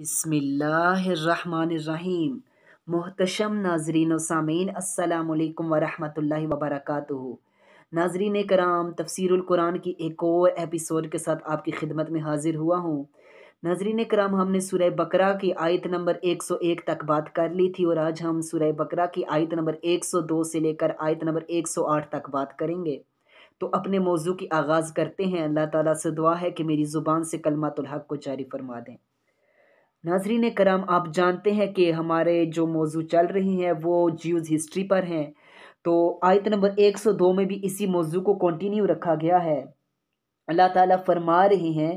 बिसमीम मोहतशम नाजरीन सामीन असलकम वरहमल वबरक नाजरीन कराम तफसरकुरान की एक और एपिसोड के साथ आपकी खिदमत में हाजिर हुआ हूँ नाजरीन कराम हमने सुरह बकरा की आयत नंबर 101 तक बात कर ली थी और आज हम सुरह बकरा की आयत नंबर 102 से लेकर आयत नंबर 108 तक बात करेंगे तो अपने मौजू की आगाज़ करते हैं अल्लाह ताला से दुआ है कि मेरी ज़ुबान से कलमातुल्हक को जारी फरमा दें नाजरीन कराम आप जानते हैं कि हमारे जो मौजू चल रही हैं वो जीव हिस्ट्री पर हैं तो आयत नंबर 102 में भी इसी मौजू को कंटिन्यू रखा गया है अल्लाह ताला फरमा रहे हैं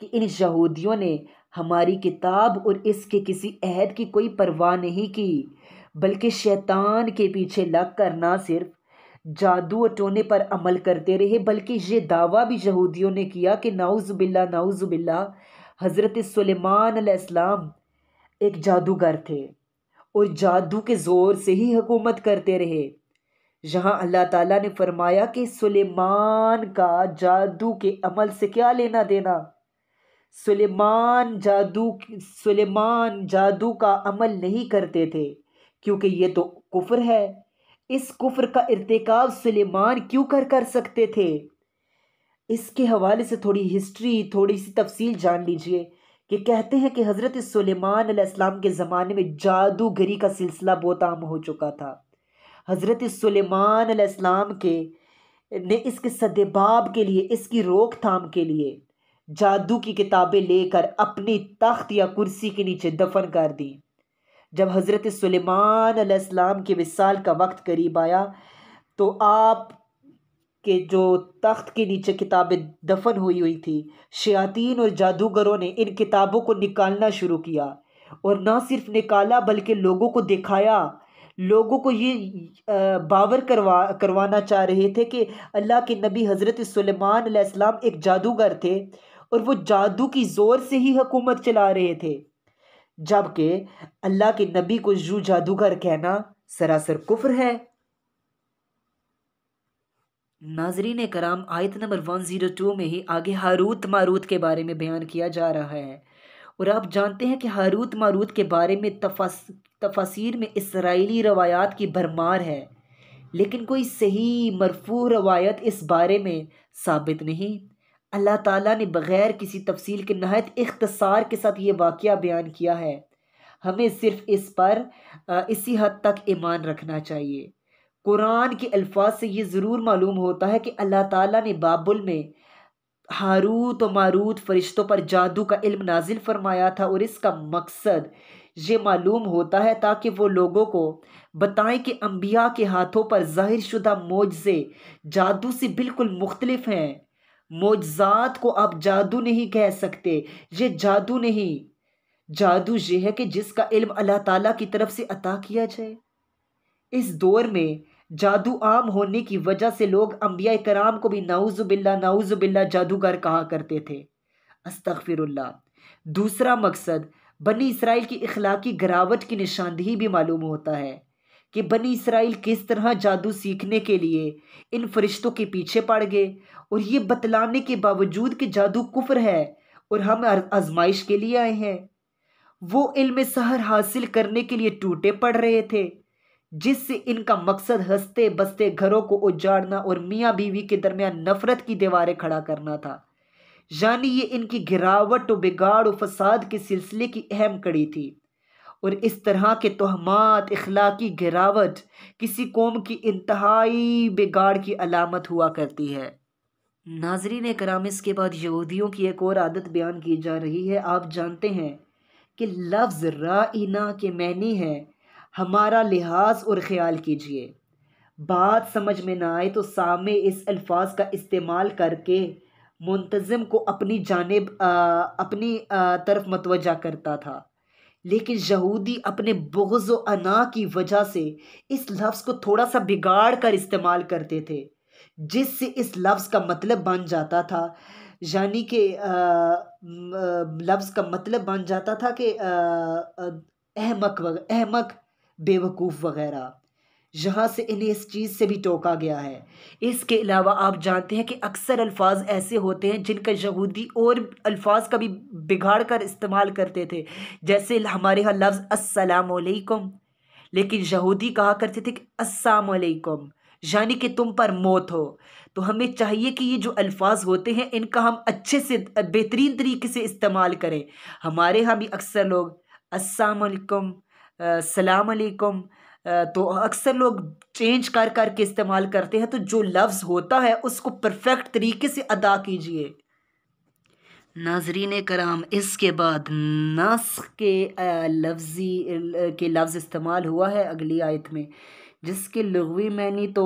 कि इन यहूदियों ने हमारी किताब और इसके किसी अहद की कोई परवाह नहीं की बल्कि शैतान के पीछे लग कर ना सिर्फ जादू और टोने पर अमल करते रहे बल्कि ये दावा भी यहूदियों ने किया कि नाउज़बिल्ला नाउज़ुबिल्ला हज़रत सलेमान एक जादूगर थे और जादू के ज़ोर से ही हुकूमत करते रहे जहाँ अल्लाह ताला ने फरमाया कि सुलेमान का जादू के अमल से क्या लेना देना सुलेमान जादू सुलेमान जादू का अमल नहीं करते थे क्योंकि ये तो कुफ्र है इस कुफ्र का इरतकब सुलेमान क्यों कर कर सकते थे इसके हवाले से थोड़ी हिस्ट्री थोड़ी सी तफसील जान लीजिए कि कहते हैं कि हज़रत सुलेमान अलैहिस्सलाम के ज़माने में जादूगरी का सिलसिला बहुत आम हो चुका था हज़रत सुलेमान अलैहिस्सलाम के ने इसके सदबाब के लिए इसकी रोकथाम के लिए जादू की किताबें लेकर अपनी तख्त या कुर्सी के नीचे दफन कर दी जब हज़रत सुलेमान अलैहिस्सलाम के विसाल का वक्त करीब आया तो आप के जो तख्त के नीचे किताबें दफन हुई हुई थी शयातीन और जादूगरों ने इन किताबों को निकालना शुरू किया और ना सिर्फ निकाला बल्कि लोगों को दिखाया लोगों को ये बावर करवा करवाना चाह रहे थे कि अल्लाह के नबी हज़रत सलेमान एक जादूगर थे और वो जादू की ज़ोर से ही हुकूमत चला रहे थे जबकि अल्लाह के नबी को जू जादूगर कहना सरासर कुफ्र है नाजरीन कराम आयत नंबर वन ज़ीरो टू में ही आगे हारूत मारूत के बारे में बयान किया जा रहा है और आप जानते हैं कि हारूत मारूत के बारे में तफस तफसर में इसराइली रवायात की भरमार है लेकिन कोई सही मरफू रवायत इस बारे में साबित नहीं अल्लाह ताला ने बग़ैर किसी तफसील के नहायत इख्तसार के साथ ये वाक़ बयान किया है हमें सिर्फ़ इस पर इसी हद तक ईमान रखना चाहिए कुरान के अल्फाज से ये ज़रूर मालूम होता है कि अल्लाह ताला ने बाबुल में हारूत और मारूत फरिश्तों पर जादू का इल्म नाजिल फरमाया था और इसका मकसद ये मालूम होता है ताकि वो लोगों को बताएं कि अम्बिया के हाथों पर ज़ाहिर शुदा मोजे जादू से बिल्कुल मुख्तलिफ हैं मोजात को आप जादू नहीं कह सकते ये जादू नहीं जादू यह है कि जिसका इल्म अल्लाह ताला की तरफ से अता किया जाए इस दौर में जादू आम होने की वजह से लोग अम्बिया कराम को भी नाउज़ुबिल्ला नाउज़ुबिल्ला जादूगर कहा करते थे अस्तफ़िरल्ला दूसरा मकसद बनी इसराइल की इखलाकी गिरावट की निशानदही भी मालूम होता है कि बनी इसराइल किस तरह जादू सीखने के लिए इन फरिश्तों के पीछे पड़ गए और ये बतलाने के बावजूद कि जादू कुफर है और हम आजमाइश के लिए आए हैं वो इल्म सहर हासिल करने के लिए टूटे पड़ रहे थे जिससे इनका मकसद हंसते बसते घरों को उजाड़ना और मियाँ बीवी के दरमियान नफरत की दीवारें खड़ा करना था यानी ये इनकी गिरावट व बिगाड़ व फसाद के सिलसिले की अहम कड़ी थी और इस तरह के तोहमात इखलाकी गिरावट किसी कौम की इंतहाई बिगाड़ की अलामत हुआ करती है नाजरीन कराम इसके बाद यहूदियों की एक और आदत बयान की जा रही है आप जानते हैं कि लफ्ज़ राइना के मैनी है हमारा लिहाज और ख्याल कीजिए बात समझ में ना आए तो सामे इस अल्फाज का इस्तेमाल करके मुंतज़म को अपनी जानब अपनी आ, तरफ मतवजा करता था लेकिन यहूदी अपने बगज़ अना की वजह से इस लफ्ज़ को थोड़ा सा बिगाड़ कर इस्तेमाल करते थे जिससे इस लफ्ज़ का मतलब बन जाता था यानी कि लफ्ज़ का मतलब बन जाता था कि अहमक अहमक बेवकूफ़ वगैरह जहाँ से इन्हें इस चीज़ से भी टोका गया है इसके अलावा आप जानते हैं कि अक्सर अल्फाज ऐसे होते हैं जिनका यहूदी और अल्फाज का भी बिगाड़ कर इस्तेमाल करते थे जैसे हमारे यहाँ लफ्ज़ असलकम लेकिन यहूदी कहा करते थे कि असलकुम यानी कि तुम पर मौत हो तो हमें चाहिए कि ये जो अल्फाज होते हैं इनका हम अच्छे से बेहतरीन तरीके से इस्तेमाल करें हमारे यहाँ भी अक्सर लोग असलकम अलैकुम तो अक्सर लोग चेंज कर कर के इस्तेमाल करते हैं तो जो लफ्ज़ होता है उसको परफेक्ट तरीके से अदा कीजिए नाजरीन कराम इसके बाद नस के लफ्ज़ी के लफ्ज़ इस्तेमाल हुआ है अगली आयत में जिसके लगवी मैनी तो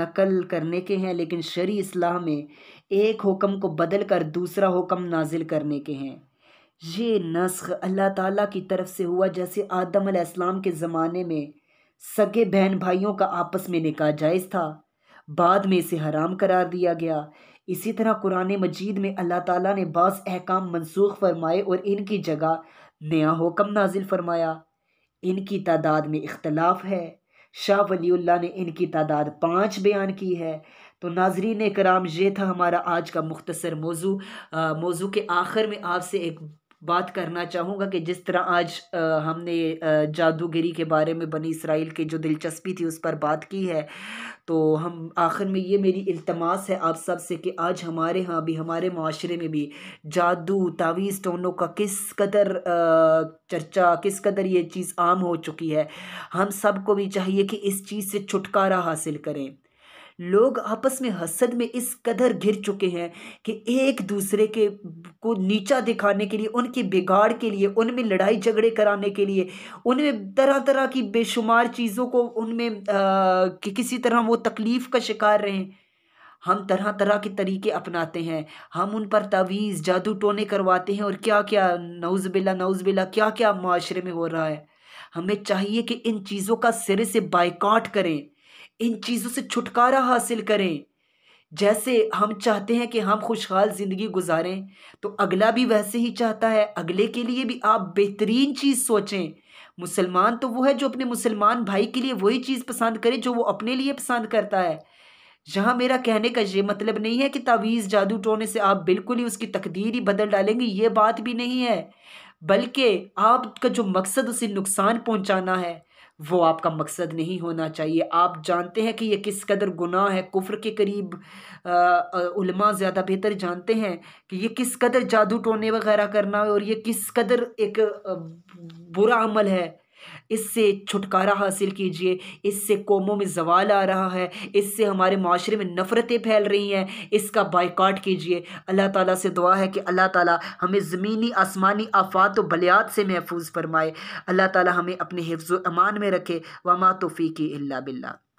नकल करने के हैं लेकिन शरी इस्लाह में एक हुक्म को बदल कर दूसरा हुक्म नाजिल करने के हैं ये नस्ख अल्लाह ताला की तरफ से हुआ जैसे आदम अलैहिस्सलाम के ज़माने में सगे बहन भाइयों का आपस में निकाह जायज़ था बाद में इसे हराम करार दिया गया इसी तरह कुरान मजीद में अल्लाह ताला ने बास अहकाम मनसूख फरमाए और इनकी जगह नया हुक्म नाजिल फरमाया इनकी तादाद में इख्तलाफ है शाह वलील्ला ने इनकी तादाद पाँच बयान की है तो नाजरीन कराम ये था हमारा आज का मुख्तसर मौजू मौजू के आखिर में आपसे एक बात करना चाहूँगा कि जिस तरह आज आ, हमने जादूगिरी के बारे में बनी इसराइल की जो दिलचस्पी थी उस पर बात की है तो हम आखिर में ये मेरी इल्तमास है आप सब से कि आज हमारे यहाँ भी हमारे माशरे में भी जादू तावीज़ टोनों का किस कदर चर्चा किस कदर ये चीज़ आम हो चुकी है हम सबको भी चाहिए कि इस चीज़ से छुटकारा हासिल करें लोग आपस में हसद में इस कदर घिर चुके हैं कि एक दूसरे के को नीचा दिखाने के लिए उनके बिगाड़ के लिए उनमें लड़ाई झगड़े कराने के लिए उनमें तरह तरह की बेशुमार चीज़ों को उनमें कि किसी तरह वो तकलीफ़ का शिकार रहें हम तरह तरह के तरीके अपनाते हैं हम उन पर तवीज़ जादू टोने करवाते हैं और क्या क्या नौज़बिल्ला नौज़बिल्ला क्या क्या माशरे में हो रहा है हमें चाहिए कि इन चीज़ों का सिरे से बाइकाट करें इन चीज़ों से छुटकारा हासिल करें जैसे हम चाहते हैं कि हम खुशहाल ज़िंदगी गुजारें तो अगला भी वैसे ही चाहता है अगले के लिए भी आप बेहतरीन चीज़ सोचें मुसलमान तो वो है जो अपने मुसलमान भाई के लिए वही चीज़ पसंद करे जो वो अपने लिए पसंद करता है यहाँ मेरा कहने का ये मतलब नहीं है कि तावीज़ जादू टोने से आप बिल्कुल ही उसकी तकदीर ही बदल डालेंगे ये बात भी नहीं है बल्कि आपका जो मकसद उसे नुकसान पहुँचाना है वो आपका मकसद नहीं होना चाहिए आप जानते हैं कि ये किस कदर गुनाह है कुफ़र के करीब उलमा ज़्यादा बेहतर जानते हैं कि ये किस कदर जादू टोने वगैरह करना है और ये किस कदर एक बुरा अमल है इससे छुटकारा हासिल कीजिए इससे कौमों में जवाल आ रहा है इससे हमारे माशरे में नफ़रतें फैल रही हैं इसका बाइकाट कीजिए अल्लाह ताला से दुआ है कि अल्लाह ताला हमें ज़मीनी आसमानी आफात व बलियात से महफूज फरमाए अल्लाह ताला हमें अपने हिफ्ज़ अमान में रखे वमा तोफ़ी की बिल्ला